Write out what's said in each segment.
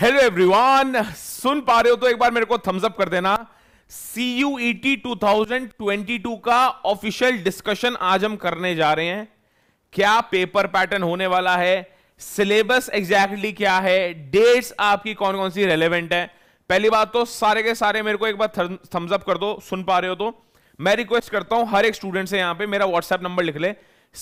hello everyone सुन पा रहे हो तो एक बार मेरे को थम्स अप कर देना C U E T two thousand twenty two का ऑफिशियल डिस्कशन आज हम करने जा रहे हैं क्या पेपर पैटर्न होने वाला है सिलेबस एग्जैक्टली क्या है डेट्स आपकी कौन कौन सी रेलेवेंट है पहली बात तो सारे के सारे मेरे को एक बार थम्स अप कर दो सुन पा रहे हो तो मैं रिक्वेस्ट करता हूं हर एक स्टूडेंट से यहां पे मेरा व्हाट्सएप नंबर लिख ले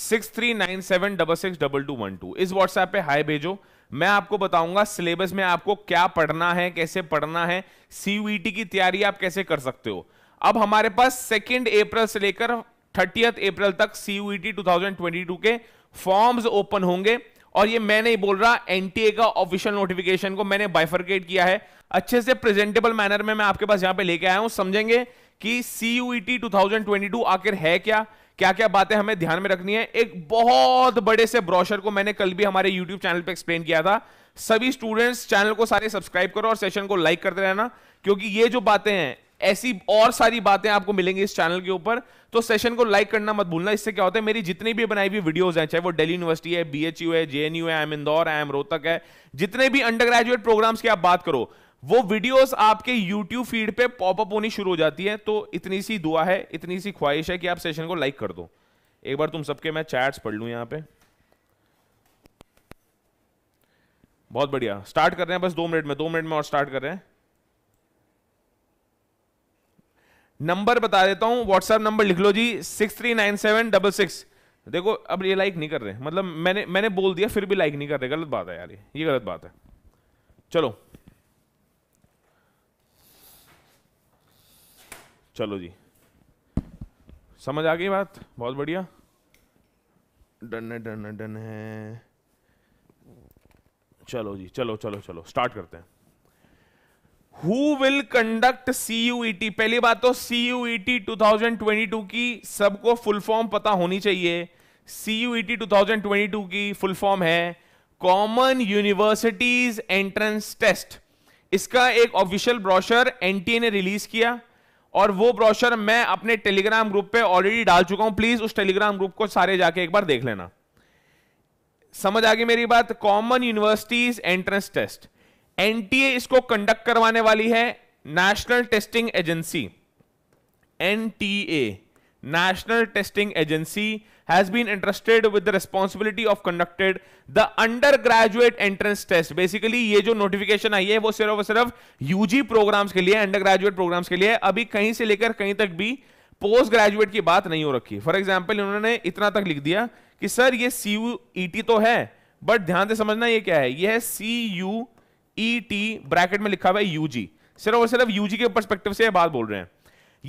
six three nine seven double six double two one two इस व्हाट्सएप पे हाई भेजो मैं आपको बताऊंगा सिलेबस में आपको क्या पढ़ना है कैसे पढ़ना है सीयूईटी e की तैयारी आप कैसे कर सकते हो अब हमारे पास सेकेंड अप्रैल से लेकर थर्टी अप्रैल तक सीयूईटी 2022 e के फॉर्म्स ओपन होंगे और ये मैं नहीं बोल रहा एनटीए का ऑफिशियल नोटिफिकेशन को मैंने बाइफरकेट किया है अच्छे से प्रेजेंटेबल मैनर में मैं आपके पास यहां पे लेके आया हूं समझेंगे कि सीयूईटी 2022 e आखिर है क्या क्या क्या बातें हमें ध्यान में रखनी है एक बहुत बड़े से ब्रोशर को मैंने कल भी हमारे यूट्यूब चैनल पर एक्सप्लेन किया था सभी स्टूडेंट्स चैनल को सारे सब्सक्राइब करो और सेशन को लाइक करते रहना क्योंकि ये जो बातें हैं ऐसी और सारी बातें आपको मिलेंगी इस चैनल के ऊपर तो सेशन को लाइक करना मत भूलना इससे क्या होता है मेरी जितनी भी बनाई हुई वीडियोस हैं चाहे वो दिल्ली यूनिवर्सिटी है बीएचयू है जेएनयू है I M Indore I M Rohtak है जितने भी अंडर ग्रेजुएट प्रोग्राम्स की आप बात करो वो वीडियोस आपके यूट्यूब फीड पे पॉपअप होनी शुरू हो जाती है तो इतनी सी दुआ है इतनी सी ख्वाहिश है कि आप सेशन को लाइक कर दो एक बार तुम सबके मैं चैट्स पढ़ लू यहां पे बहुत बढ़िया स्टार्ट कर रहे हैं बस दो मिनट में दो मिनट में और स्टार्ट कर रहे हैं नंबर बता देता हूं व्हाट्सएप नंबर लिख लो जी six three nine seven double six देखो अब ये लाइक नहीं कर रहे मतलब मैंने मैंने बोल दिया फिर भी लाइक नहीं कर रहे गलत बात है यार ये गलत बात है चलो चलो जी समझ आ गई बात बहुत बढ़िया डन है डन है डन है चलो जी चलो चलो चलो स्टार्ट करते हैं who will conduct C U E T पहली बात तो C U E T two thousand twenty two की सबको फुल फॉर्म पता होनी चाहिए C U E T two thousand twenty two की फुल फॉर्म है कॉमन यूनिवर्सिटीज एंट्रेंस टेस्ट इसका एक ऑफिशियल ब्रोशर एनटीए ने रिलीज किया और वो ब्रोशर मैं अपने टेलीग्राम ग्रुप पे ऑलरेडी डाल चुका हूं प्लीज उस टेलीग्राम ग्रुप को सारे जाके एक बार देख लेना समझ आ गई मेरी बात common universities entrance test NTA इसको कंडक्ट करवाने वाली है national testing agency NTA national testing agency has been entrusted with the responsibility of conducted the undergraduate entrance test basically ये जो नोटिफिकेशन आई है वो सिर्फ और सिर्फ यूजी प्रोग्राम्स के लिए अंडर ग्रेजुएट प्रोग्राम के लिए अभी कहीं से लेकर कहीं तक भी पोस्ट ग्रेजुएट की बात नहीं हो रखी फॉर एग्जाम्पल इन्होंने इतना तक लिख दिया कि सर ये सी यू ई टी तो है बट ध्यान से समझना ये क्या है ये है C U E T bracket में लिखा हुआ है यूजी सिर्फ और सिर्फ यूजी के परस्पेक्टिव से बात बोल रहे हैं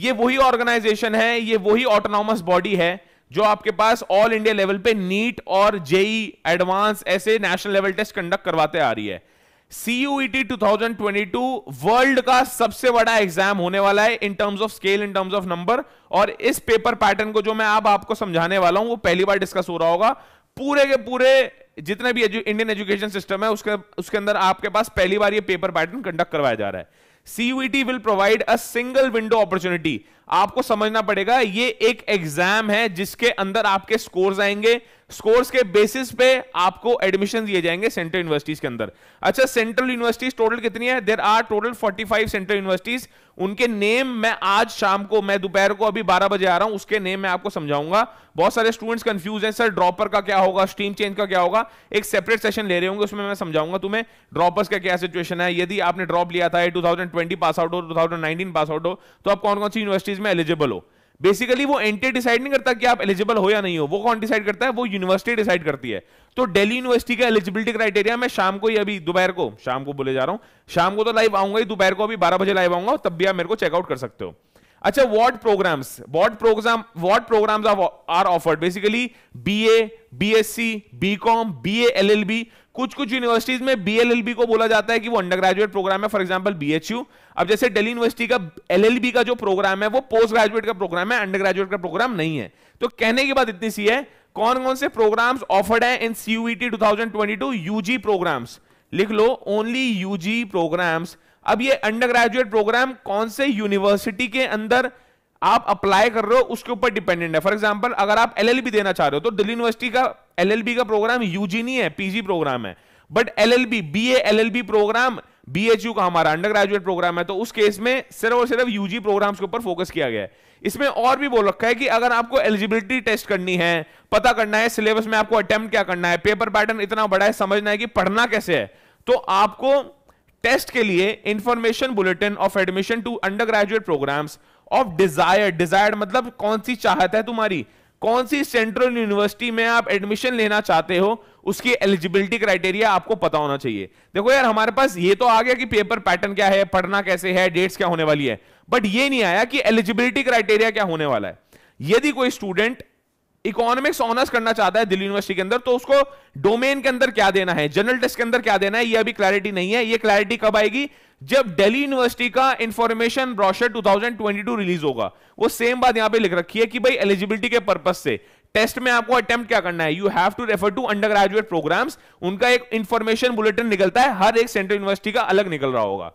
ये वही ऑर्गेनाइजेशन है ये वही ऑटोनॉमस बॉडी है जो आपके पास ऑल इंडिया लेवल पे नीट और जेई एडवांस e ऐसे नेशनल लेवल टेस्ट कंडक्ट करवाते आ रही है ट्वेंटी 2022 वर्ल्ड का सबसे बड़ा एग्जाम होने वाला है in terms of scale in terms of number और इस पेपर पैटर्न को जो मैं अब आपको समझाने वाला हूं वो पहली बार डिस्कस हो रहा होगा पूरे के पूरे जितने भी एजु, इंडियन एजुकेशन सिस्टम है उसके उसके अंदर आपके पास पहली बार ये पेपर पैटर्न कंडक्ट करवाया जा रहा है CUET will provide a single window opportunity आपको समझना पड़ेगा ये एक एग्जाम है जिसके अंदर आपके स्कोर्स आएंगे स्कोर्स के बेसिस पे आपको एडमिशन दिए जाएंगे सेंट्रल यूनिवर्सिटीज के अंदर अच्छा सेंट्रल यूनिवर्सिटीज टोटल कितनी है there are total 45 central universities उनके नेम मैं आज शाम को मैं दोपहर को अभी 12 बजे आ रहा हूं उसके नेम मैं आपको समझाऊंगा बहुत सारे स्टूडेंट्स कंफ्यूज हैं सर ड्रॉपर का क्या होगा स्ट्रीम चेंज का क्या होगा एक सेपरेट सेशन ले रहे होंगे उसमें मैं समझाऊंगा तुम्हें ड्रॉपर्स का क्या सिचुएशन है यदि आपने ड्रॉप लिया था टू थाउजेंड पास आउट हो टू पास आउट हो तो आप कौन कौन सी यूनिवर्सिटीज में एलिजिबल हो बेसिकली वो एनटीए डिसाइड नहीं करता कि आप एलिजिबल हो या नहीं हो वो कौन डिसाइड करता है वो यूनिवर्सिटी डिसाइड करती है तो दिल्ली यूनिवर्सिटी का एलिजिबिलिटी क्राइटेरिया मैं शाम को ही अभी दोपहर को शाम को बोले जा रहा हूं शाम को तो लाइव आऊंगा ही दोपहर को अभी बारह बजे लाइव आऊंगा तब भी आप मेरे को चेकआउट कर सकते हो अच्छा what programs what program what programs are offered basically B A B S C B com B L L B कुछ कुछ यूनिवर्सिटीज में बी को बोला जाता है कि वो अंडर ग्रेजुएट प्रोग्राम है फॉर एग्जाम्पल बी अब जैसे डेली यूनिवर्सिटी का एल का जो प्रोग्राम है वो पोस्ट ग्रेजुएट का प्रोग्राम है अंडर ग्रेजुएट का प्रोग्राम नहीं है तो कहने की बात इतनी सी है कौन e कौन से प्रोग्राम्स ऑफर्ड है in CUET to UG programs लिख लो ओनली यूजी प्रोग्राम्स अब ये अंडर ग्रेजुएट प्रोग्राम कौन से यूनिवर्सिटी के अंदर आप अप्लाई कर रहे हो उसके ऊपर डिपेंडेंट है फॉर एग्जाम्पल अगर आप एल देना चाह रहे हो तो दिल्ली यूनिवर्सिटी का एल का प्रोग्राम यूजी नहीं है पीजी प्रोग्राम है but L L B program U का हमारा अंडर ग्रेजुएट प्रोग्राम है तो उस केस में सिर्फ और सिर्फ यूजी प्रोग्राम्स के ऊपर फोकस किया गया है इसमें और भी बोल रखा है कि अगर आपको एलिजिबिलिटी टेस्ट करनी है पता करना है सिलेबस में आपको अटेम्प्ट क्या करना है पेपर पैटर्न इतना बड़ा है समझना है कि पढ़ना कैसे है तो आपको टेस्ट के लिए information bulletin of admission to undergraduate programs of desire desire मतलब कौन सी चाहत है तुम्हारी कौन सी सेंट्रल यूनिवर्सिटी में आप एडमिशन लेना चाहते हो उसकी एलिजिबिलिटी क्राइटेरिया आपको पता होना चाहिए देखो यार हमारे पास ये तो आ गया कि पेपर पैटर्न क्या है पढ़ना कैसे है डेट्स क्या होने वाली है बट ये नहीं आया कि एलिजिबिलिटी क्राइटेरिया क्या होने वाला है यदि कोई स्टूडेंट इकोनॉमिक्स ऑनर्स करना चाहता है दिल्ली यूनिवर्सिटी के अंदर तो उसको डोमेन के अंदर क्या देना है जनरल टेस्ट के अंदर क्या देना है ये अभी क्लैरिटी नहीं है ये क्लैरिटी कब आएगी जब दिल्ली यूनिवर्सिटी का इंफॉर्मेशन ब्रॉशर 2022 रिलीज होगा वो सेम बात यहां पे लिख रखी है कि भाई एलिजिबिलिटी के पर्पज से टेस्ट में आपको अटेम्प्ट क्या करना है you have to refer to undergraduate programs उनका एक इंफॉर्मेशन बुलेटिन निकलता है हर एक सेंट्रल यूनिवर्सिटी का अलग निकल रहा होगा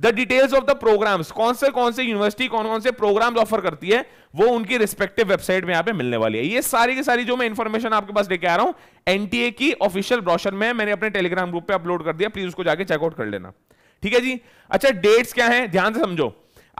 the details of the programs कौन से कौन से यूनिवर्सिटी कौन कौन से प्रोग्राम्स ऑफर करती है वो उनकी रिस्पेक्टिव वेबसाइट में यहां पे मिलने वाली है ये सारी की सारी जो मैं इन्फॉर्मेशन आपके पास लेके आ रहा हूं एनटीए की ऑफिशियल ब्रॉशर में मैंने अपने टेलीग्राम ग्रुप पे अपलोड कर दिया प्लीज उसको जाके चेकआउट कर लेना ठीक है जी अच्छा डेट्स क्या है ध्यान से समझो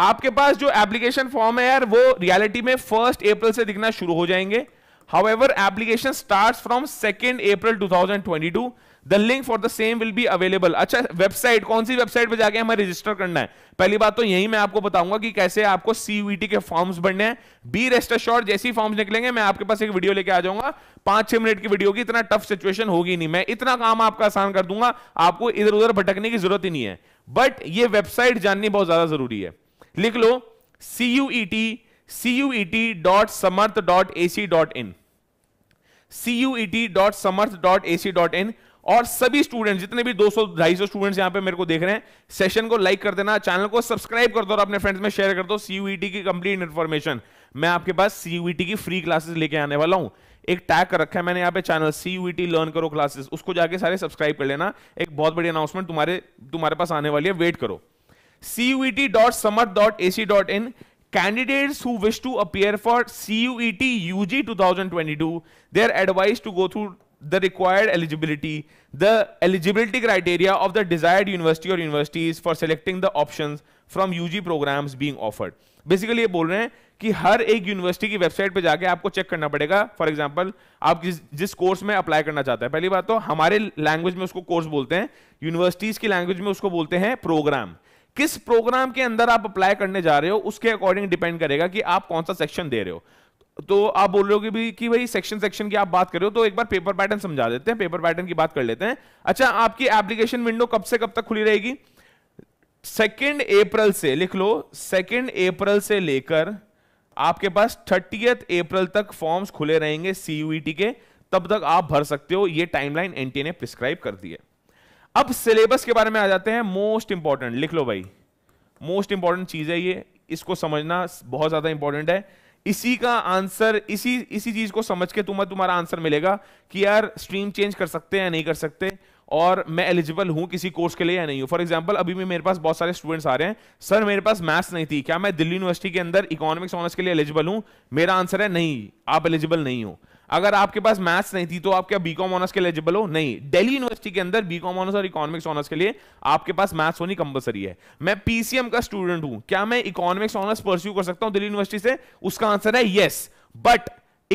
आपके पास जो एप्लीकेशन फॉर्म है यार वो रियलिटी में फर्स्ट अप्रैल से दिखना शुरू हो जाएंगे however application start from second April to the link for the same will be available अच्छा वेबसाइट कौन सी वेबसाइट पर जाके हमें रजिस्टर करना है पहली बात तो यही मैं आपको बताऊंगा कि कैसे आपको सीवीटी e के फॉर्म्स भरने हैं बी रेस्ट श्योर जैसी फॉर्म्स निकलेंगे मैं आपके पास एक वीडियो लेके आ जाऊंगा पांच छह मिनट की वीडियो की इतना टफ सिचुएशन होगी नहीं मैं इतना काम आपका आसान कर दूंगा आपको इधर उधर भटकने की जरूरत ही नहीं है बट ये वेबसाइट जाननी बहुत ज्यादा जरूरी है लिख लो C U T C U E T dot Samarth dot A C dot in C U T dot Samarth dot A C dot in और सभी स्टूडेंट जितने भी 200 सौ स्टूडेंट्स यहां पे मेरे को देख रहे हैं सेशन को लाइक कर देना चैनल को सब्सक्राइब कर दो और अपने फ्रेंड्स में शेयर कर दो सीयूईटी e की कंप्लीट इन्फॉर्मेशन मैं आपके पास सीयूईटी e की फ्री क्लासेस लेके आने वाला हूं एक टैग कर रखा है मैंने यहाँ पे चैनल सीयूईटी लर्न करो क्लासेस उसको जाके सारे सब्सक्राइब कर लेना एक बहुत बड़ी अनाउंसमेंट तुम्हारे तुम्हारे पास आने वाली है वेट करो CUET dot Samarth dot A C dot in wish to appear for CUET UG two thousand twenty two they're advise to go through required eligibility the eligibility criteria of the desired university और universities for selecting the option from U G programme being offered basically ये बोल रहे हैं कि हर एक university की website पे जाके आपको चेक करना पड़ेगा फॉर एग्जाम्पल आप जिस जिस कोर्स में अप्लाई करना चाहते हैं पहली बात तो हमारे लैंग्वेज में उसको कोर्स बोलते हैं यूनिवर्सिटीज की लैंग्वेज में उसको बोलते हैं प्रोग्राम किस प्रोग्राम के अंदर आप अप्लाई करने जा रहे हो उसके अकॉर्डिंग डिपेंड करेगा कि आप कौन सा सेक्शन दे रहे हो तो आप बोल रहे हो भी कि भाई सेक्शन सेक्शन की आप बात कर रहे हो तो एक बार पेपर पैटर्न समझा देते हैं पेपर पैटर्न की बात कर लेते हैं अच्छा आपकी एप्लीकेशन विंडो कब से कब तक खुली रहेगी सेकेंड अप्रैल से लिख लो सेकेंड अप्रैल से लेकर आपके पास थर्टी अप्रैल तक फॉर्म्स खुले रहेंगे सीयूईटी e के तब तक आप भर सकते हो ये टाइमलाइन एनटीए ने प्रिस्क्राइब कर दी है अब सिलेबस के बारे में आ जाते हैं मोस्ट इंपॉर्टेंट लिख लो भाई मोस्ट इंपॉर्टेंट चीज है ये इसको समझना बहुत ज्यादा इंपॉर्टेंट है इसी का आंसर इसी इसी चीज को समझ के तुम्हें तुम्हारा आंसर मिलेगा कि यार स्ट्रीम चेंज कर सकते हैं या नहीं कर सकते और मैं एलिजिबल हूं किसी कोर्स के लिए या नहीं हूं फॉर एग्जाम्पल अभी भी मेरे पास बहुत सारे स्टूडेंट्स आ रहे हैं सर मेरे पास मैथ्स नहीं थी क्या मैं दिल्ली यूनिवर्सिटी के अंदर इकोनॉमिक्स ऑनर्स के लिए एलिजिबल हूं मेरा आंसर है नहीं आप एलिजिबल नहीं हो अगर आपके पास मैथ्स नहीं थी तो आप क्या बीकॉम ऑनर्स के एलिजिबल हो नहीं दिल्ली यूनिवर्सिटी के अंदर बीकॉम ऑनर्स और इकोनॉमिक्स ऑनर्स के लिए आपके पास मैथ्स होनी कंपलसरी है मैं पीसीएम का स्टूडेंट हूं क्या मैं इकोनॉमिक्स ऑनर्स परस्यू कर सकता हूं दिल्ली यूनिवर्सिटी से उसका आंसर है yes but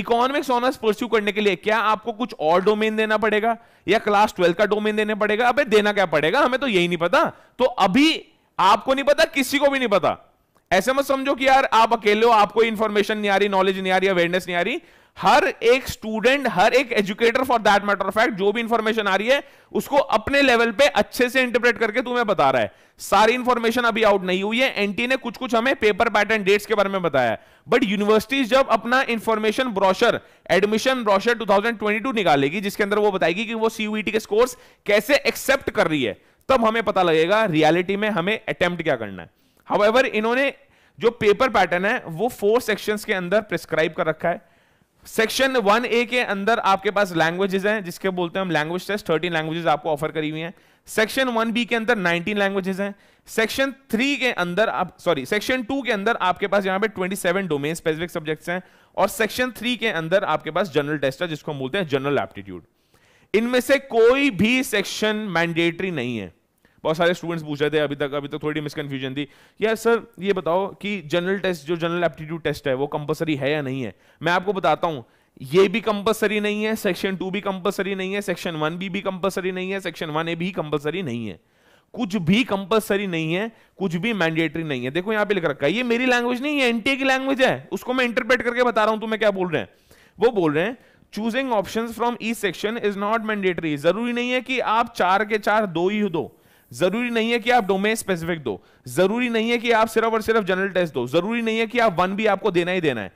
economics honours pursue करने के लिए क्या आपको कुछ और डोमेन देना पड़ेगा या क्लास ट्वेल्व का डोमेन देने पड़ेगा अबे देना क्या पड़ेगा हमें तो यही नहीं पता तो अभी आपको नहीं पता किसी को भी नहीं पता ऐसे मत समझो कि यार आप अकेले हो आपको इन्फॉर्मेशन नहीं आ रही नॉलेज नहीं आ रही अवेयरनेस नहीं आ रही हर एक स्टूडेंट हर एक educator for that matter of fact जो भी इंफॉर्मेशन आ रही है उसको अपने लेवल पे अच्छे से इंटरप्रेट करके तुम्हें बता रहा है सारी इंफॉर्मेशन अभी आउट नहीं हुई है एनटी ने कुछ कुछ हमें पेपर पैटर्न डेट्स के बारे में बताया बट यूनिवर्सिटीज जब अपना इंफॉर्मेशन ब्रॉशर एडमिशन ब्रॉशर 2022 निकालेगी जिसके अंदर वो बताएगी कि वो सीयूईटी e के स्कोर्स कैसे एक्सेप्ट कर रही है तब हमें पता लगेगा रियलिटी में हमें अटेम्प्ट क्या करना है हाउ इन्होंने जो पेपर पैटर्न है वो फोर सेक्शंस के अंदर प्रिस्क्राइब कर रखा है सेक्शन वन ए के अंदर आपके पास लैंग्वेजेस हैं जिसके बोलते हैं हम लैंग्वेज टेस्ट थर्टीन लैंग्वेजेस आपको ऑफर करी हुई हैं सेक्शन वन बी के अंदर नाइनटीन लैंग्वेजेस हैं सेक्शन थ्री के अंदर आप सॉरी सेक्शन टू के अंदर आपके पास यहां पे सेवन डोमेन स्पेसिफिक सब्जेक्ट्स हैं और सेक्शन थ्री के अंदर आपके पास जनरल टेस्ट है जिसको हम बोलते हैं जनरल एप्टीट्यूड इनमें से कोई भी सेक्शन मैंडेटरी नहीं है बहुत सारे स्टूडेंट्स पूछ रहे थे अभी तक अभी तक थोड़ी मिसकन्फ्यूजन थी यार सर ये बताओ कि जनरल टेस्ट जो जनरल एप्टीट्यूड टेस्ट है वो कंपलसरी है या नहीं है मैं आपको बताता हूँ ये भी कंपलसरी नहीं है सेक्शन टू भी कंपलसरी नहीं है सेक्शन वन बी भी कंपलसरी नहीं है सेक्शन वन ए भी कंपलसरी नहीं है कुछ भी कंपलसरी नहीं है कुछ भी मैंडेटरी नहीं है देखो यहां पे लिख रखा है ये मेरी लैंग्वेज नहीं है एनटीए की लैंग्वेज है उसको मैं इंटरप्रेट करके बता रहा हूं तुम्हें क्या बोल रहे हैं वो बोल रहे हैं choosing option from E section is not mandatory जरूरी नहीं है कि आप चार के चार दो ही दो जरूरी नहीं है कि आप डोमेन स्पेसिफिक दो जरूरी नहीं है कि आप सिर्फ और सिर्फ जनरल टेस्ट दो जरूरी नहीं है कि आप वन भी आपको देना ही देना है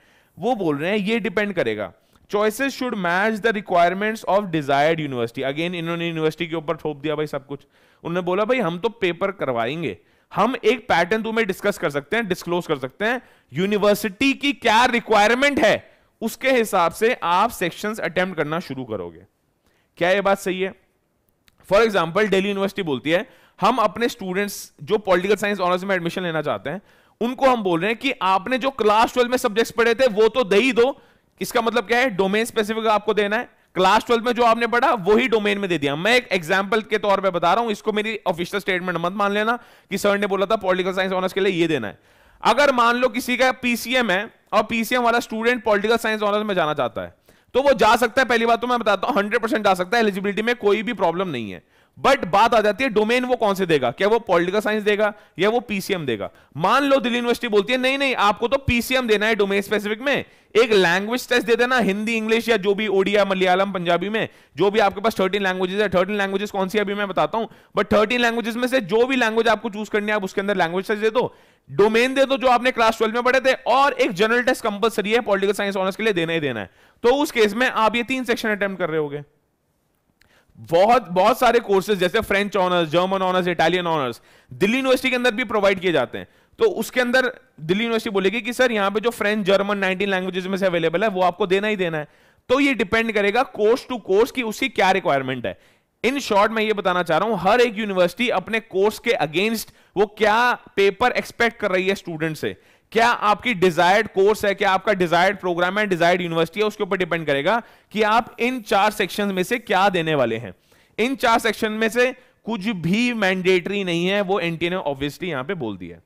वो बोल रहे हैं ये डिपेंड करेगा choices should match the requirements of desired university again इन्होंने यूनिवर्सिटी के ऊपर थोप दिया भाई सब कुछ उन्होंने बोला भाई हम तो पेपर करवाएंगे हम एक पैटर्न तुम्हें डिस्कस कर सकते हैं डिस्क्लोज कर सकते हैं यूनिवर्सिटी की क्या रिक्वायरमेंट है उसके हिसाब से आप सेक्शंस अटेम्प्ट करना शुरू करोगे क्या यह बात सही है फॉर एग्जाम्पल डेली यूनिवर्सिटी बोलती है हम अपने स्टूडेंट्स जो पॉलिटिकल साइंस ऑनर्स में एडमिशन लेना चाहते हैं उनको हम बोल रहे हैं कि आपने जो क्लास ट्वेल्व में सब्जेक्ट्स पढ़े थे वो तो दे ही दो इसका मतलब क्या है डोमेन स्पेसिफिक आपको देना है क्लास ट्वेल्व में जो आपने पढ़ा वही डोमेन में दे दिया मैं एक एग्जाम्पल के तौर पे बता रहा हूं इसको मेरी ऑफिशियल स्टेटमेंट मत मान लेना कि सर ने बोला था पॉलिटिकल साइंस ऑनर्स के लिए ये देना है अगर मान लो किसी का पीसीएम है और पीसीएम वाला स्टूडेंट पॉलिटिकल साइंस ऑनर्स में जाना चाहता है तो वो जा सकता है पहली बात तो मैं बताता हूं हंड्रेड जा सकता है एलिजिबिलिटी में कोई भी प्रॉब्लम नहीं है बट बात आ जाती है डोमेन वो कौन से देगा क्या वो पॉलिटिकल साइंस देगा या वो पीसीएम देगा मान लो दिल्ली यूनिवर्सिटी बोलती है नहीं नहीं आपको तो पीसीएम देना है डोमेन स्पेसिफिक में एक लैंग्वेज टेस्ट दे देना हिंदी इंग्लिश या जो भी ओडिया मलयालम पंजाबी में जो भी आपके पास थर्टीन लैंग्वेजेस है थर्टीन लैंग्वेजेस कौन सी अभी मैं बताता हूं बट थर्टीन लैंग्वेजेस में से जो भी लैंग्वेज आपको चूज करनी है आप उसके अंदर लैंग्वेज टेस्ट दे दो डोमेन दे दो जो आपने क्लास ट्वेल्व में पढ़े थे और एक जनरल टेस्ट कंपलसरी है पॉलिटिकल साइंस ऑनर्स के लिए देना ही देना है तो उस केस में आप ये तीन सेक्शन अटेम्प्ट कर रहे होगे बहुत बहुत सारे कोर्सेज जैसे French honours German honours Italian honours Delhi university के अंदर भी प्रोवाइड किए जाते हैं तो उसके अंदर दिल्ली यूनिवर्सिटी बोलेगी कि सर यहां पे जो फ्रेंच जर्मन 19 लैंग्वेजेस में से अवेलेबल है वो आपको देना ही देना है तो ये डिपेंड करेगा कोर्स टू कोर्स की उसकी क्या रिक्वायरमेंट है इन शॉर्ट मैं ये बताना चाह रहा हूं हर एक यूनिवर्सिटी अपने कोर्स के अगेंस्ट वो क्या पेपर एक्सपेक्ट कर रही है स्टूडेंट से क्या आपकी डिजायर्ड कोर्स है क्या आपका डिजायर्ड प्रोग्राम है डिजायर्ड यूनिवर्सिटी है उसके ऊपर डिपेंड करेगा कि आप इन चार सेक्शन में से क्या देने वाले हैं इन चार सेक्शन में से कुछ भी मैंडेटरी नहीं है वो एनटीए e ने ऑब्वियसली यहां पे बोल दिया है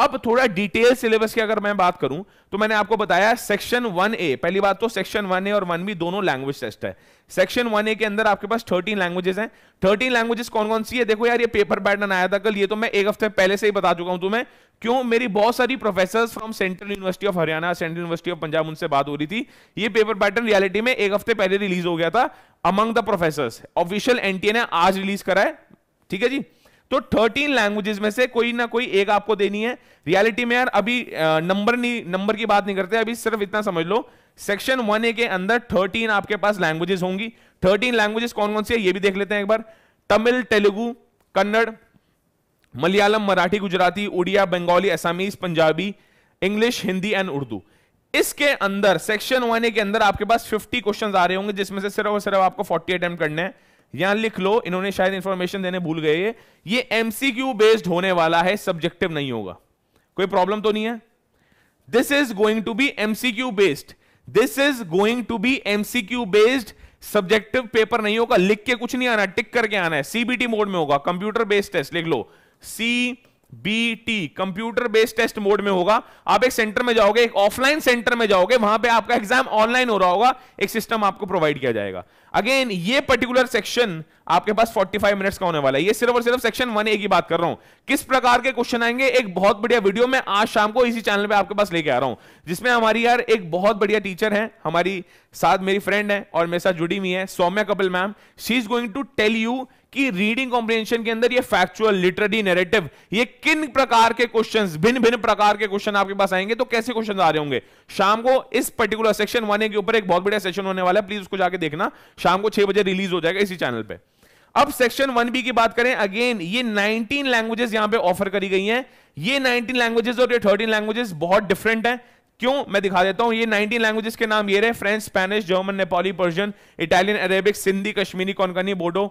अब थोड़ा डिटेल सिलेबस की अगर मैं बात करूं तो मैंने आपको बताया सेक्शन वन ए पहली बात तो सेक्शन वन ए और वन बी दोनों लैंग्वेज टेस्ट है सेक्शन वन ए के अंदर आपके पास थर्टीन लैंग्वेजेस हैं थर्टीन लैंग्वेजेस कौन कौन सी है देखो यार ये पेपर पैटर्न आया था कल ये तो मैं एक हफ्ते पहले से ही बता चुका हूं तुम्हें क्यों मेरी बहुत सारी professor from central university of Haryana central university of Punjab उनसे बात हो रही थी ये पेपर पैटर्न रियलिटी में एक हफ्ते पहले रिलीज हो गया था among the professor official NTA ने आज रिलीज करा है ठीक है जी तो थर्टीन लैंग्वेजेस में से कोई ना कोई एक आपको देनी है रियलिटी में यार अभी नंबर नहीं नंबर की बात नहीं करते अभी सिर्फ इतना समझ लो सेक्शन वन ए के अंदर थर्टीन आपके पास लैंग्वेजेस होंगी थर्टीन लैंग्वेजेस कौन कौन सी है ये भी देख लेते हैं एक बार तमिल तेलुगु कन्नड़ मलयालम मराठी गुजराती उड़िया बंगाली असामीज पंजाबी इंग्लिश हिंदी एंड उर्दू इसके अंदर सेक्शन वन ए के अंदर आपके पास फिफ्टी क्वेश्चन आ रहे होंगे जिसमें से सिर्फ और सिर्फ आपको फोर्टी अटेम्प्ट करने हैं यहां लिख लो इन्होंने शायद इंफॉर्मेशन देने भूल गए ये एमसीक्यू बेस्ड होने वाला है सब्जेक्टिव नहीं होगा कोई प्रॉब्लम तो नहीं है this is going to be MCQ based this is going to be MCQ based subjective paper नहीं होगा लिख के कुछ नहीं आना टिक करके आना है सीबीटी मोड में होगा कंप्यूटर बेस्ड टेस्ट लिख लो C B T computer based test mode में होगा आप एक सेंटर में जाओगे एक ऑफलाइन सेंटर में जाओगे वहां पे आपका एग्जाम ऑनलाइन हो रहा होगा एक सिस्टम आपको प्रोवाइड किया जाएगा अगेन ये पर्टिकुलर सेक्शन आपके पास 45 मिनट्स का होने वाला है ये सिर्फ और सिर्फ सेक्शन वन ए की बात कर रहा हूं किस प्रकार के क्वेश्चन आएंगे एक बहुत बढ़िया वीडियो में आज शाम को इसी चैनल पे आपके पास लेके आ रहा हूं जिसमें हमारी यार एक बहुत बढ़िया टीचर है हमारी साथ मेरी फ्रेंड है और मेरे साथ जुड़ी हुई है Saumya Kapil ma'am she is going to tell you कि रीडिंग कॉम्प्रिहेंशन के अंदर ये फैक्चुअल लिटरेरी नेरेटिव ये किन प्रकार के क्वेश्चंस भिन्न भिन्न प्रकार के क्वेश्चन आपके पास आएंगे तो कैसे क्वेश्चन आ रहे होंगे शाम को इस पर्टिकुलर सेक्शन वन के ऊपर एक बहुत बढ़िया सेशन होने वाला है प्लीज उसको जाके देखना शाम को छह बजे रिलीज हो जाएगा इसी चैनल पर अब सेक्शन वन बी की बात करें अगेन ये 19 लैंग्वेजेस यहां पे ऑफर करी गई हैं ये 19 लैंग्वेजेस और ये 13 लैंग्वेजेस बहुत डिफरेंट हैं क्यों मैं दिखा देता हूं ये 19 लैंग्वेजेस के नाम ये रहे French Spanish German Nepali Persian Italian Arabic Sindhi Kashmiri Konkani Bodo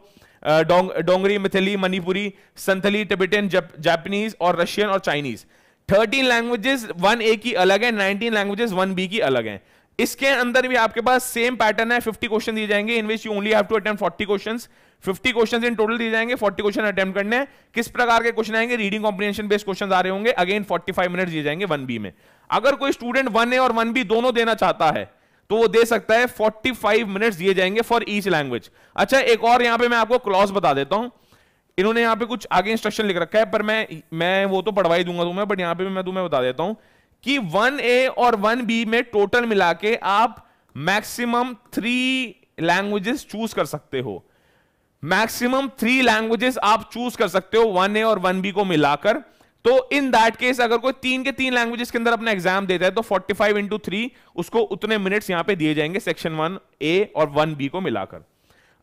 Dogri Maithili Manipuri Santali Tibetan Japanese और रशियन और Chinese thirteen languages one A की अलग है नाइनटीन लैंग्वेजेस वन बी की अलग है इसके अंदर भी आपके पास सेम पैटर्न है फिफ्टी क्वेश्चन दिए जाएंगे in which you only have to attempt forty question fifty question in total दिए जाएंगे फोर्टी क्वेश्चन अटेम्प्ट करने हैं किस प्रकार के क्वेश्चन आएंगे रीडिंग कॉम्प्रिहेंशन बेस्ड क्वेश्चन आ रहे होंगे अगेन फोर्टी फाइव मिनट दिए जाएंगे वन बी में अगर कोई स्टूडेंट वन ए और वन बी दोनों देना चाहता है तो वो दे सकता है फोर्टी फाइव मिनट दिए जाएंगे फॉर ईच लैंग्वेज अच्छा एक और यहां पे मैं आपको क्लॉज बता देता हूं इन्होंने यहां पे कुछ आगे इंस्ट्रक्शन लिख रखा है पर मैं मैं वो तो पढ़वाई दूंगा तुम्हें बट यहां पे मैं तुम्हें बता देता हूं कि 1A और 1B में टोटल मिला के आप मैक्सिमम थ्री लैंग्वेजेस चूज कर सकते हो मैक्सिमम थ्री लैंग्वेजेस आप चूज कर सकते हो वन ए और वन बी को मिलाकर तो इन दैट केस अगर कोई तीन के तीन लैंग्वेजेस के अंदर अपना एग्जाम देता है तो 45 फाइव इंटू थ्री उसको उतने मिनट्स यहां पे दिए जाएंगे सेक्शन वन ए और वन बी को मिलाकर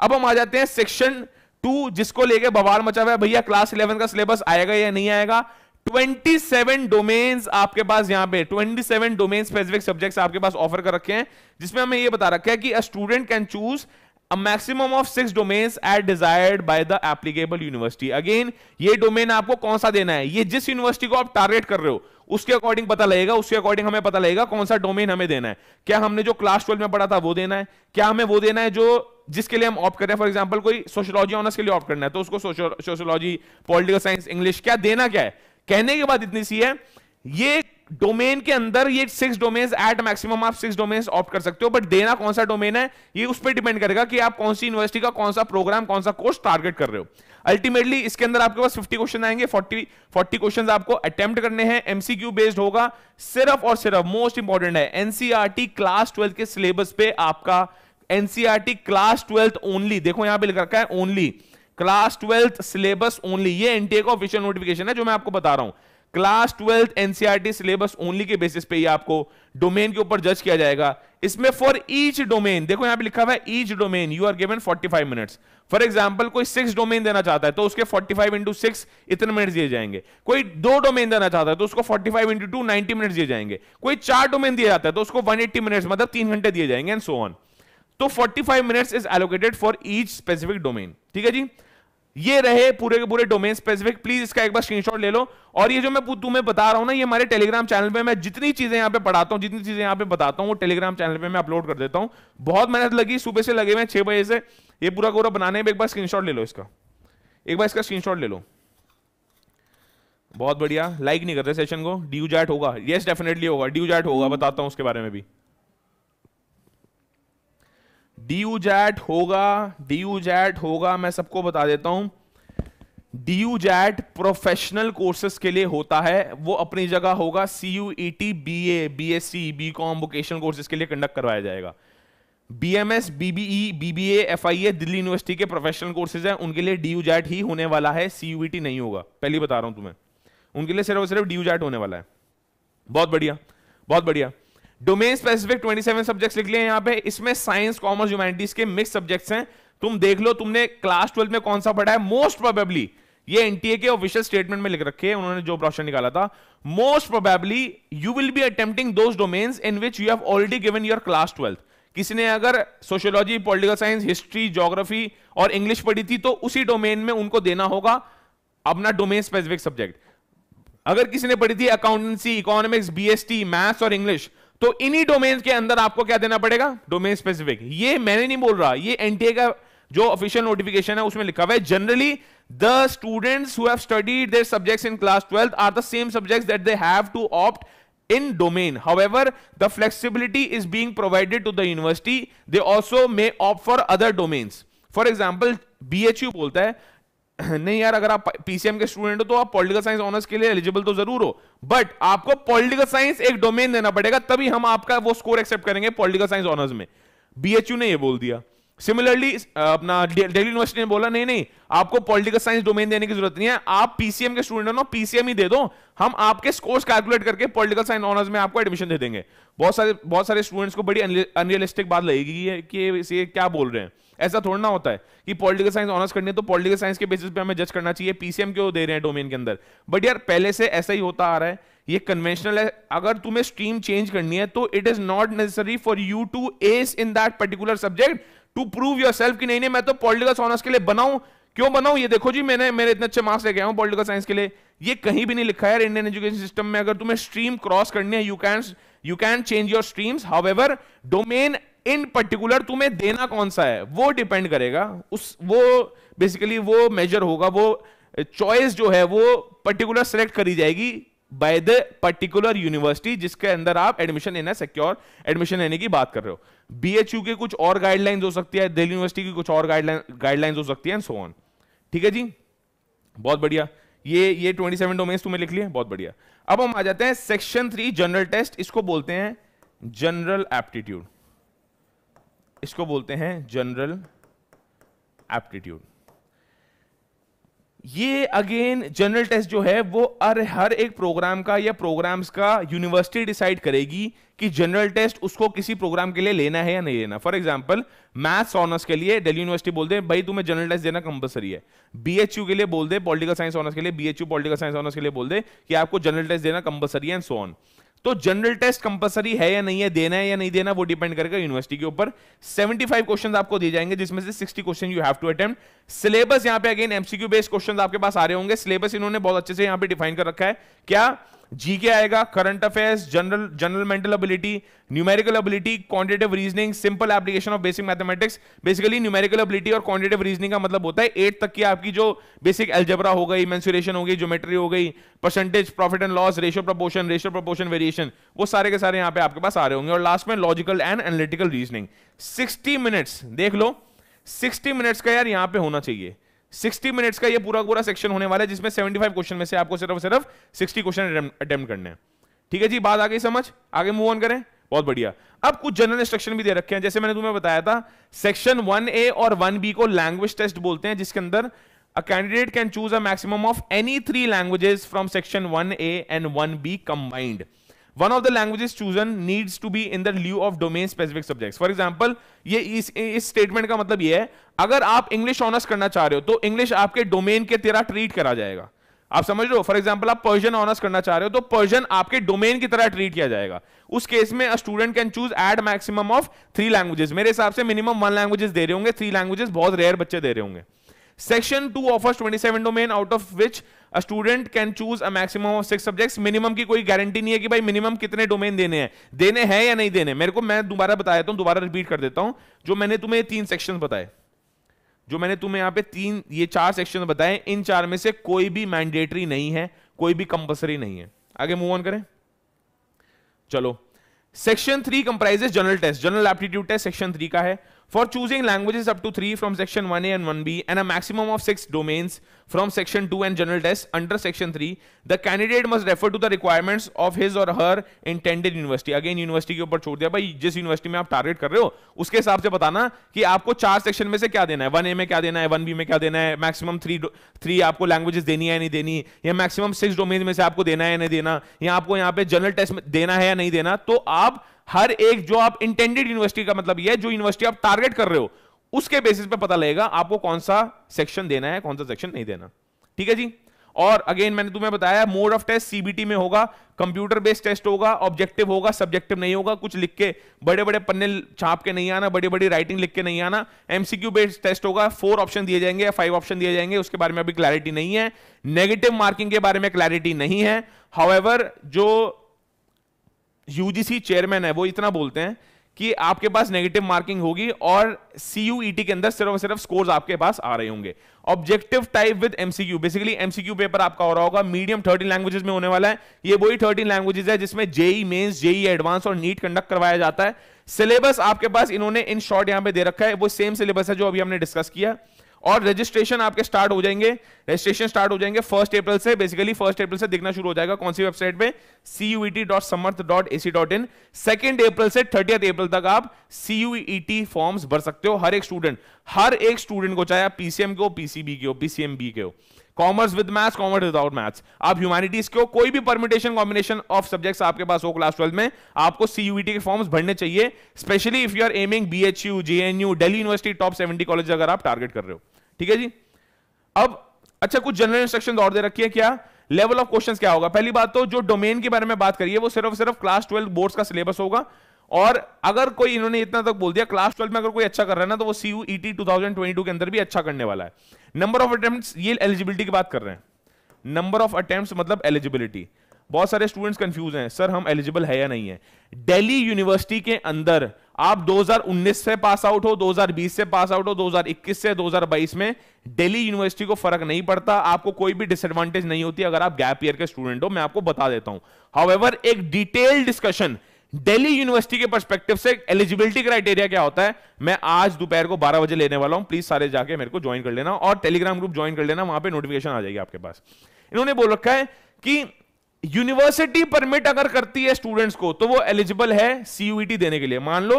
अब हम आ जाते हैं सेक्शन टू जिसको लेके बवाल मचा हुआ है भैया क्लास इलेवन का सिलेबस आएगा या नहीं आएगा 27 डोमेन्स आपके पास यहां पे 27 डोमेन स्पेसिफिक सब्जेक्ट्स आपके पास ऑफर कर रखे हैं जिसमें हमें ये बता रखा है कि a student can choose a maximum of six domains at desired by the applicable university again ये डोमेन आपको कौन सा देना है ये जिस यूनिवर्सिटी को आप टारगेट कर रहे हो उसके अकॉर्डिंग पता लगेगा उसके अकॉर्डिंग हमें पता लगेगा कौन सा डोमेन हमें देना है क्या हमने जो क्लास ट्वेल्व में पढ़ा था वो देना है क्या हमें वो देना है जो जिसके लिए हम ऑप्ट कर रहे हैं फॉर एग्जांपल कोई सोशोलॉजी ऑनर्स के लिए ऑप्ट करना है तो उसको सोशोलॉजी पॉलिटिकल साइंस इंग्लिश क्या देना क्या है कहने के बाद इतनी सी है ये डोमेन के अंदर ये सिक्स डोमेन्स एट मैक्सिमम आप सिक्स डोमेन्स ऑप्ट कर सकते हो बट देना कौन सा डोमेन है ये उस पर डिपेंड करेगा कि आप कौन सी यूनिवर्सिटी का कौन सा प्रोग्राम कौन सा कोर्स टारगेट कर रहे हो अल्टीमेटली इसके अंदर आपके पास 50 क्वेश्चन आएंगे 40 40 क्वेश्चंस आपको अटेम्प्ट करने हैं एमसीक्यू बेस्ड होगा सिर्फ और सिर्फ मोस्ट इंपॉर्टेंट है एनसीआरटी क्लास ट्वेल्थ के सिलेबस पे आपका एनसीआरटी क्लास ट्वेल्थ ओनली देखो यहां पे लिख रखा है only class twelfth syllabus only ये एनटीए का ऑफिशियल नोटिफिकेशन है जो मैं आपको बता रहा हूं class twelfth NCERT e syllabus only के बेसिस पे ही आपको डोमेन के ऊपर जज किया जाएगा इसमें फॉर ईच डोमेन देखो यहां पे लिखा हुआ है each domain you are given 45 minutes for example कोई सिक्स डोमेन देना चाहता है तो उसके 45 फाइव इंटू सिक्स इतने मिनट दिए जाएंगे कोई दो डोमेन देना चाहता है तो उसको 45 five into two ninety minute दिए जाएंगे कोई चार डोमेन दिया जाता है तो उसको 180 मिनट मतलब तीन घंटे दिए जाएंगे एंड सो ऑन तो 45 five minutes is allocated for each specific domain ठीक है जी ये रहे पूरे के पूरे डोमेन स्पेसिफिक प्लीज इसका एक बार स्क्रीनशॉट ले लो और ये जो मैं तुम्हें बता रहा हूं ना ये हमारे टेलीग्राम चैनल पे मैं जितनी चीजें यहां पे पढ़ाता हूँ जितनी चीजें यहां पे बताता हूँ वो टेलीग्राम चैनल पे मैं अपलोड कर देता हूं बहुत मेहनत लगी सुबह से लगे हुए छह बजे से ये पूरा पूरा बनाने में एक बार स्क्रीन ले लो इसका एक बार इसका स्क्रीन ले लो बहुत बढ़िया लाइक नहीं करते सेशन को ड्यू जैट होगा येस डेफिनेटली होगा ड्यू जैट होगा बताता हूँ उसके बारे में भी डी यू जैट होगा डी यू जैट होगा मैं सबको बता देता हूं D U JAT professional courses के लिए होता है वो अपनी जगह होगा C U E T B A B S C B com vocational courses के लिए कंडक्ट करवाया जाएगा B M S BBE BBA F आई ए दिल्ली यूनिवर्सिटी के प्रोफेशनल कोर्सेज हैं उनके लिए डी यू जैट ही होने वाला है सी यू ई टी नहीं होगा पहली बता रहा हूं तुम्हें उनके लिए सिर्फ सिर्फ डी यू जैट होने वाला है बहुत बढ़िया बहुत बढ़िया डोमेन स्पेसिफिक 27 सब्जेक्ट्स लिख लिए यहां पे इसमें साइंस कॉमर्स ह्यूमैनिटीज के मिक्स सब्जेक्ट्स हैं तुम देख लो तुमने क्लास ट्वेल्थ में कौन सा पढ़ा है मोस्ट प्रोबेबली ये एनटीए के ऑफिशियल स्टेटमेंट में लिख रखे हैं उन्होंने जो प्रश्न निकाला था most probably you will be attempting those domain in which you have already given your class twelfth किसी ने अगर sociology political science history geography और इंग्लिश पढ़ी थी तो उसी डोमेन में उनको देना होगा अपना डोमेन स्पेसिफिक सब्जेक्ट अगर किसी ने पढ़ी थी अकाउंटेंसी इकोनॉमिक्स बीएसटी मैथ्स और इंग्लिश तो इन्हीं डोमेन्स के अंदर आपको क्या देना पड़ेगा डोमेन स्पेसिफिक ये मैंने नहीं बोल रहा ये एनटीए का जो ऑफिशियल नोटिफिकेशन है उसमें लिखा हुआ है generally the students who have studied their subjects in class 12 are the same subjects that they have to opt in domain however the flexibility is being provided to the university they also may opt for other domains for example BHU बोलता है नहीं यार अगर आप PCM के student हो तो आप पॉलिटिकल साइंस ऑनर्स के लिए एलिजिबल तो जरूर हो बट आपको पॉलिटिकल साइंस एक डोमेन देना पड़ेगा तभी हम आपका वो स्कोर एक्सेप्ट करेंगे पॉलिटिकल साइंस ऑनर्स में बीएचयू ने ये बोल दिया सिमिलरली uh, अपना दिल्ली यूनिवर्सिटी ने बोला नहीं नहीं आपको पॉलिटिकल साइंस डोमेन देने की जरूरत नहीं है आप पीसीएम के स्टूडेंट हो ना पीसीएम ही दे दो हम आपके स्कोर्स कैलकुलेट करके पॉलिटिकल साइंस ऑनर्स में आपको एडमिशन दे देंगे बहुत सारे बहुत सारे स्टूडेंट्स को बड़ी अनरियलिस्टिक बात लगेगी कि ये क्या बोल रहे हैं ऐसा थोड़ा ना होता है कि पॉलिटिकल साइंस ऑनर्स करनी है तो पॉलिटिकल साइंस के बेसिस पे हमें जज करना चाहिए पीसीएम क्यों दे रहे हैं डोमेन के अंदर बट यार पहले से ऐसा ही होता आ रहा है ये कन्वेंशनल है अगर तुम्हें स्ट्रीम चेंज करनी है तो it is not necessary for you to ace in that particular subject to prove yourself की नहीं नहीं मैं तो पॉलिटिकल ऑनर्स के लिए बनाऊं क्यों बनाऊं ये देखो जी मैंने मेरे इतने अच्छे मार्क्स लेके आया पॉलिटिकल साइंस के लिए ये कहीं भी नहीं लिखा है इंडियन एजुकेशन सिस्टम में अगर तुम्हें स्ट्रीम क्रॉस करनी है you can you can change your streams however domain in particular तुम्हें देना कौन सा है वो डिपेंड करेगा उस वो बेसिकली वो मेजर होगा वो चॉइस जो है वो पर्टिकुलर सेलेक्ट करी जाएगी बाय द पर्टिकुलर यूनिवर्सिटी जिसके अंदर आप एडमिशन लेना सिक्योर एडमिशन लेने की बात कर रहे हो बीएचयू के कुछ और गाइडलाइंस हो सकती है दिल्ली यूनिवर्सिटी की कुछ और गाइडलाइन गाइडलाइंस हो सकती है एंड सो ऑन ठीक है जी बहुत बढ़िया ये ये 27 सेवन डोमेन्स तुम्हें लिख लिए बहुत बढ़िया अब हम आ जाते हैं सेक्शन थ्री जनरल टेस्ट इसको बोलते हैं जनरल एप्टीट्यूड इसको बोलते हैं जनरल एप्टीट्यूड ये अगेन जनरल टेस्ट जो है वो अरे हर एक प्रोग्राम का या प्रोग्राम्स का यूनिवर्सिटी डिसाइड करेगी कि जनरल टेस्ट उसको किसी प्रोग्राम के लिए लेना है या नहीं लेना फॉर एग्जाम्पल मैथ्स ऑनर्स के लिए दिल्ली यूनिवर्सिटी बोल दे भाई तुम्हें जनरल टेस्ट देना कंपलसरी है बीएचयू के लिए बोल दे पॉलिटिकल साइंस ऑनर्स के लिए बीएचयू पॉलिटिकल साइंस ऑनर्स के लिए बोल दे कि आपको जनरल टेस्ट देना कंपलसरी है एंड सो ऑन तो जनरल टेस्ट कंपलसरी है या नहीं है देना है या नहीं देना वो डिपेंड करेगा यूनिवर्सिटी के ऊपर 75 क्वेश्चंस आपको दिए जाएंगे जिसमें से 60 question you have to attempt syllabus यहां पे अगेन एमसीक्यू बेस्ड क्वेश्चंस आपके पास आ रहे होंगे सिलेबस इन्होंने बहुत अच्छे से यहां पे डिफाइन कर रखा है क्या जीके आएगा current affairs general general mental ability numerical ability quantitative reasoning simple application of basic mathematics basically numerical ability और क्वांटिटेटिव रीजनिंग का मतलब होता है एट तक की आपकी जो बेसिक एल्जेब्रा हो गई मेंसुरेशन हो गई ज्योमेट्री हो गई percentage profit and loss ratio proportion ratio proportion variation वो सारे के सारे यहाँ पे आपके पास आ रहे होंगे और लास्ट में logical and analytical reasoning sixty minutes देख लो सिक्सटी मिनट्स का यार यहां पर होना चाहिए सिक्सटी मिनट्स का ये पूरा पूरा सेक्शन होने वाला है जिसमें फाइव क्वेश्चन में से आपको सिर्फ सिर्फ सिक्सटी क्वेश्चन अटेम्प्ट करने हैं ठीक है जी बात आ गई समझ आगे मूव ऑन करें बहुत बढ़िया अब कुछ जनरल इंस्ट्रक्शन भी दे रखे हैं जैसे मैंने तुम्हें बताया था सेक्शन ए और बी को लैंग्वेज टेस्ट बोलते हैं जिसके अंदर a candidate can choose a maximum of any three languages from section one A and one B combined one of the languages chosen needs to be in the lieu of domain specific subject for example ये इस इस statement का मतलब ये है अगर आप English honours करना चाह रहे हो तो इंग्लिश आपके डोमेन के तेरा ट्रीट करा जाएगा आप समझ लो फॉर एग्जाम्पल आप पर्जन ऑनर्स करना चाह रहे हो तो पर्जन आपके डोमेन की तरह ट्रीट किया जाएगा उस केस में student can choose a maximum of three languages मेरे हिसाब से मिनिमम वन लैंग्वेजेस दे रहे होंगे थ्री लैंग्वेजेस बहुत रेयर बच्चे दे रहे होंगे section two offers 27 domain out of which a student can choose a maximum of six subjects minimum की कोई गारंटी नहीं है कि भाई मिनिमम कितने डोमेन देने हैं देने हैं या नहीं देने मेरे को मैं दोबारा बता देता तो हूं दोबारा रिपीट कर देता हूं जो मैंने तुम्हें तीन सेक्शन बताए जो मैंने तुम्हें यहां पे तीन ये चार सेक्शन बताए इन चार में से कोई भी मैंडेटरी नहीं है कोई भी कंपल्सरी नहीं है आगे मूव ऑन करें चलो section three comprises general test general aptitude test section three का है for choosing languages up to 3 from section 1a and 1b and a maximum of 6 domains from section 2 and general tests under section 3 the candidate must refer to the requirements of his or her intended university again university के ऊपर छोड़ दिया भाई जिस university में आप target कर रहे हो उसके हिसाब से बताना कि आपको चार सेक्शन में से क्या देना है 1a में क्या देना है 1b में क्या देना है मैक्सिमम 3 3 आपको लैंग्वेजेस देनी है नहीं देनी या मैक्सिमम 6 डोमेन में से आपको देना है नहीं देना या आपको यहां पे जनरल टेस्ट देना है या नहीं देना तो आप हर एक जो आप इंटेंडेड यूनिवर्सिटी का मतलब यह जो यूनिवर्सिटी आप टारगेट कर रहे हो उसके बेसिस पे पता लगेगा आपको कौन सा सेक्शन देना है कौन सा सेक्शन नहीं देना ठीक है जी और अगेन मैंने तुम्हें बताया मोड ऑफ टेस्ट सीबीटी में होगा कंप्यूटर बेस्ड टेस्ट होगा ऑब्जेक्टिव होगा सब्जेक्टिव नहीं होगा कुछ लिख के बड़े बड़े पन्ने छाप के नहीं आना बड़ी बड़ी राइटिंग लिख के नहीं आना एमसीक्यू बेस्ड टेस्ट होगा फोर ऑप्शन दिए जाएंगे या फाइव ऑप्शन दिए जाएंगे उसके बारे में अभी क्लैरिटी नहीं है नेगेटिव मार्किंग के बारे में क्लैरिटी नहीं है हाउएवर जो यूजीसी चेयरमैन है वो इतना बोलते हैं कि आपके पास नेगेटिव मार्किंग होगी और सीयूईटी e के अंदर सिर्फ सिर्फ स्कोर्स आपके पास आ रहे होंगे objective type with MCQ basically MCQ paper आपका हो रहा होगा मीडियम थर्टीन लैंग्वेजेस में होने वाला है ये वही थर्टीन लैंग्वेजेस है जिसमें जेई मेन्स जेई एडवांस और नीट कंडक्ट करवाया जाता है सिलेबस आपके पास इन्होंने इन शॉर्ट यहां पे दे रखा है वो सेम सिलेबस है जो अभी हमने डिस्कस किया है और रजिस्ट्रेशन आपके स्टार्ट हो जाएंगे रजिस्ट्रेशन स्टार्ट हो जाएंगे फर्स्ट अप्रैल से बेसिकली फर्स्ट अप्रैल से दिखना शुरू हो जाएगा कौन सी वेबसाइट पे C U T dot Samarth dot A C dot in second April से थर्टियथ अप्रैल तक आप सी यू टी फॉर्म्स भर सकते हो हर एक स्टूडेंट हर एक स्टूडेंट को चाहे आप पीसीएम के हो पीसीबी के हो पीसीएमबी के हो commerce with maths commerce without maths आप ह्यूमैनिटीज को कोई भी परमिटेशन कॉम्बिनेशन ऑफ सब्जेक्ट्स आपके पास हो क्लास ट्वेल्थ में आपको सीयूईटी e के फॉर्म्स भरने चाहिए specially if you are aiming B H U JNU Delhi University top seventy college अगर आप टारगेट कर रहे हो ठीक है जी अब अच्छा कुछ जनरल इंस्ट्रक्शन और दे रखी है क्या लेवल ऑफ क्वेश्चन क्या होगा पहली बात तो जो डोमेन के बारे में बात करिए वो सिर्फ सिर्फ क्लास ट्वेल्व बोर्ड्स का सिलेबस होगा और अगर कोई इन्होंने इतना तक बोल दिया क्लास ट्वेल्व में अगर कोई अच्छा कर रहा है ना तो वो C U E T two के अंदर भी अच्छा करने वाला है नंबर ऑफ अटेम्प्ट ये एलिजिबिलिटी की बात कर रहे हैं नंबर ऑफ अटेम्प्ट मतलब एलिजिबिलिटी बहुत सारे स्टूडेंट्स कंफ्यूज हैं सर हम एलिजिबल है या नहीं है दिल्ली यूनिवर्सिटी के अंदर आप 2019 से पास आउट हो 2020 से पास आउट हो 2021 से 2022 में दिल्ली यूनिवर्सिटी को फर्क नहीं पड़ता आपको कोई भी डिसएडवांटेज नहीं होती अगर आप गैप ईयर के स्टूडेंट हो मैं आपको बता देता हूं हाउ एक डिटेल डिस्कशन दिल्ली यूनिवर्सिटी के परस्पेक्टिव से एलिजिबिलिटी क्राइटेरिया क्या होता है मैं आज दोपहर को बारह बजे लेने वाला हूं प्लीज सारे जाके मेरे को ज्वाइन कर लेना और टेलीग्राम ग्रुप ज्वाइन कर लेना वहां पे नोटिफिकेशन आ जाएगी आपके पास इन्होंने बोल रखा है कि यूनिवर्सिटी परमिट अगर करती है स्टूडेंट्स को तो वो एलिजिबल है सीयूईटी e देने के लिए मान लो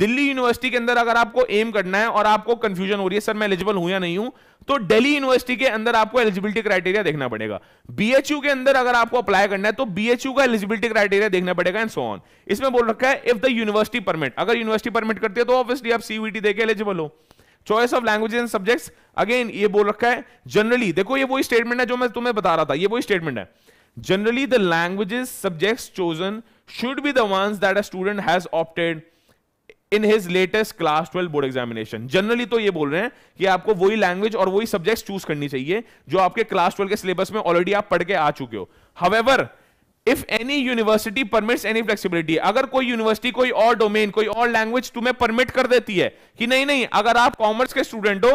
दिल्ली यूनिवर्सिटी के अंदर अगर आपको एम करना है और आपको कंफ्यूजन हो रही है सर मैं एलिजिबल हूं या नहीं हूं तो दिल्ली यूनिवर्सिटी के अंदर आपको एलिजिबिलिटी क्राइटेरिया देखना पड़ेगा बीएचयू के अंदर अगर आपको अप्लाई करना है तो बीएचयू का एलिजिबिलिटी क्राइटेरिया देखना पड़ेगा एंड सो ऑन इसमें बोल रखा है इफ द यूनिवर्सिटी परमिट अगर यूनिवर्सिटी परमिट करती है तो ऑब्वियसली आप सीयूईटी देकर एलिजिबल हो choice of language and subjects again ये बोल रखा है जनरली देखो ये वही स्टेटमेंट है जो मैं तुम्हें बता रहा था ये वही स्टेटमेंट है generally the languages subjects chosen should be the ones that a student has opted in his latest class twelve board examination generally तो ये बोल रहे हैं कि आपको वही लैंग्वेज और वही सब्जेक्ट चूज करनी चाहिए जो आपके क्लास ट्वेल्व के सिलेबस में ऑलरेडी आप पढ़ के आ चुके हो however if any university permits any flexibility अगर कोई यूनिवर्सिटी कोई और डोमेन कोई और लैंग्वेज तुम्हें परमिट कर देती है कि नहीं नहीं अगर आप कॉमर्स के स्टूडेंट हो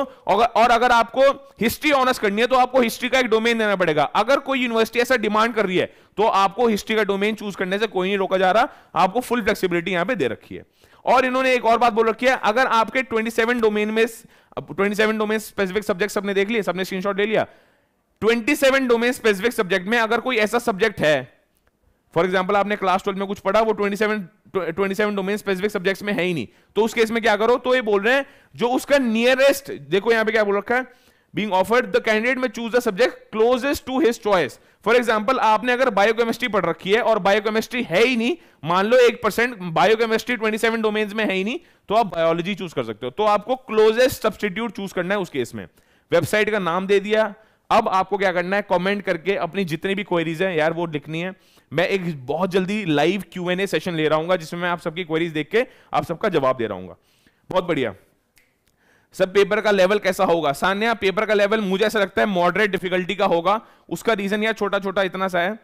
और अगर आपको हिस्ट्री ऑनर्स करनी है तो आपको हिस्ट्री का एक डोमेन देना पड़ेगा अगर कोई यूनिवर्सिटी ऐसा डिमांड कर रही है तो आपको हिस्ट्री का डोमेन चूज करने से कोई नहीं रोका जा रहा आपको फुल फ्लेक्सिबिलिटी यहां पर दे रखी है और इन्होंने एक और बात बोल रखी है अगर आपके 27 डोमेन में 27 डोमेन स्पेसिफिक सब्जेक्ट सबने देख लिया सबने स्क्रीनशॉट ले लिया 27 डोमेन स्पेसिफिक सब्जेक्ट में अगर कोई ऐसा सब्जेक्ट है फॉर एग्जाम्पल आपने क्लास ट्वेल्व में कुछ पढ़ा वो twenty seven twenty seven domain specific subjects में है ही नहीं तो उस केस में क्या करो तो ये बोल रहे हैं जो उसका नियरेस्ट देखो यहां पे क्या बोल रखा है being offered the candidate may choose the subject closest to his choice for example आपने अगर बायोकेमिस्ट्री पढ़ रखी है और बायोकेमिस्ट्री है ही नहीं मान लो एक percent biochemistry twenty seven domains में है ही नहीं तो आप बायोलॉजी चूज कर सकते हो तो आपको क्लोजेस्ट सब्सटीट्यूट चूज करना है उस केस में वेबसाइट का नाम दे दिया अब आपको क्या करना है कमेंट करके अपनी जितनी भी क्वेरीज हैं यार वो लिखनी है मैं एक बहुत जल्दी live Q N A session ले रहा हूँ जिसमें मैं आप सबकी क्वेरीज देख के आप सबका जवाब दे रहा हूँ बहुत बढ़िया सब पेपर का लेवल कैसा होगा सान्या पेपर का लेवल मुझे ऐसा लगता है मॉडरेट डिफिकल्टी का होगा उसका रीजन यह छोटा छोटा इतना सा है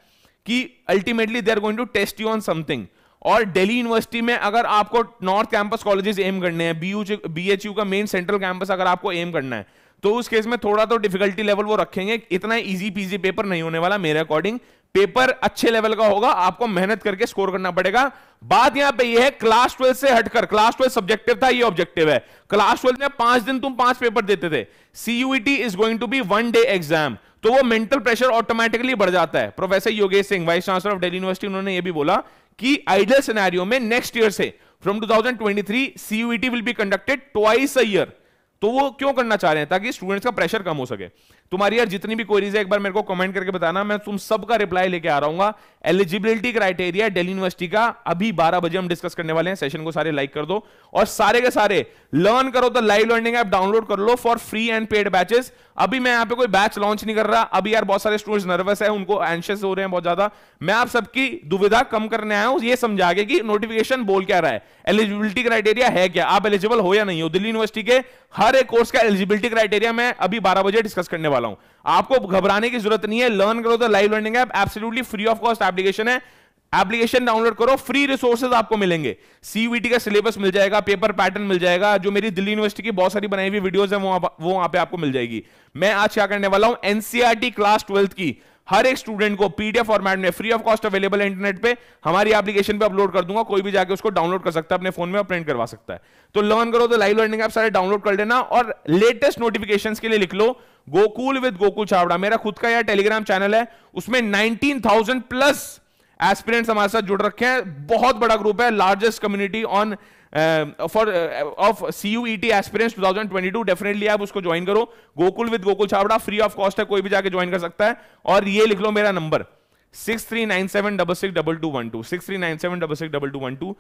कि ultimately they are going to test you on something और दिल्ली यूनिवर्सिटी में अगर आपको नॉर्थ कैंपस कॉलेजेस एम करने हैं बी बी एच यू का मेन सेंट्रल कैंपस अगर आपको एम करना है तो उस केस में थोड़ा तो डिफिकल्टी लेवल वो रखेंगे इतना इजी पीजी पेपर नहीं होने वाला मेरे अकॉर्डिंग पेपर अच्छे लेवल का होगा आपको मेहनत करके स्कोर करना पड़ेगा बात यहां पे यह है क्लास ट्वेल्व से हटकर क्लास ट्वेल्व सब्जेक्टिव था ये ऑब्जेक्टिव है क्लास ट्वेल्व में पांच दिन तुम पांच पेपर देते थे CUET is going to be one day exam तो वो मेंटल प्रेशर ऑटोमेटिकली बढ़ जाता है professor Yogesh Singh vice chancellor of Delhi University उन्होंने ये भी बोला कि आइडियल सिनेरियो में नेक्स्ट ईयर से from 2023 CUET will be conducted twice a year तो वो क्यों करना चाह रहे हैं ताकि स्टूडेंट्स का प्रेशर कम हो सके तुम्हारी यार जितनी भी क्वेरीज है एक बार मेरे को कमेंट करके बताना मैं तुम सबका रिप्लाई लेके आ रहा हूँ एलिजिबिलिटी क्राइटेरिया डेली यूनिवर्सिटी का अभी 12 बजे हम डिस्कस करने वाले हैं सेशन को सारे लाइक कर दो और सारे के सारे लर्न करो तो लाइव लर्निंग ऐप डाउनलोड कर लो for free and paid batches अभी मैं यहाँ पे कोई बैच लॉन्च नहीं कर रहा अभी यार बहुत सारे स्टूडेंट्स नर्वस है उनको एंशियस हो रहे हैं बहुत ज्यादा मैं आप सबकी दुविधा कम करने आया हूँ ये समझा के कि नोटिफिकेशन बोल क्या रहा है एलिजिबिलिटी क्राइटेरिया है क्या आप एलिजिबल हो या नहीं हो दिल्ली यूनिवर्सिटी के हर एक कोर्स का एलिजिबिलिटी क्राइटेरिया मैं अभी बारह बजे डिस्कस करने वाला वाला हूं आपको घबराने की जरूरत नहीं है लर्न करो तो live learning app absolutely free of cost application है एप्लीकेशन डाउनलोड करो फ्री रिसोर्सेज आपको मिलेंगे सीवीटी का सिलेबस मिल जाएगा पेपर पैटर्न मिल जाएगा जो मेरी दिल्ली यूनिवर्सिटी की बहुत सारी बनाई हुई वीडियोस है वो वहां पे आपको मिल जाएगी मैं आज क्या करने वाला हूं एनसीआरटी क्लास ट्वेल्थ की हर एक स्टूडेंट को पीडीएफ फॉर्मेट में फ्री ऑफ कॉस्ट अवेलेबल है इंटरनेट पे हमारी एप्लीकेशन पे अपलोड कर दूंगा कोई भी जाके उसको डाउनलोड कर सकता है अपने फोन में प्रिंट करवा सकता है तो लर्न करो तो लाइव लर्निंग ऐप सारे डाउनलोड कर लेना और लेटेस्ट नोटिफिकेशन के लिए लिख लो गोकुल विद गोकुल छावड़ा मेरा खुद का यह टेलीग्राम चैनल है उसमें नाइनटीन प्लस एस्पिरेंट्स हमारे साथ जुड़ रखे हैं बहुत बड़ा ग्रुप है largest community on for of C U experience two thousand twenty two definitely आप उसको ज्वाइन करो Gokul with Gokul Chhabra free of cost है कोई भी जाके ज्वाइन कर सकता है और ये लिख लो मेरा number six three nine seven double six double two one two six three nine seven double six double two one two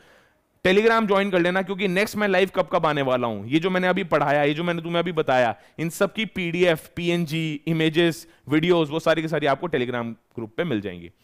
telegram join कर लेना क्योंकि नेक्स्ट मैं लाइव कब कब आने वाला हूं ये जो मैंने अभी पढ़ाया ये जो मैंने तुम्हें अभी बताया इन सब की पीडीएफ पीएनजी इमेजेस वीडियोस वो सारी की सारी आपको टेलीग्राम ग्रुप पे मिल जाएंगी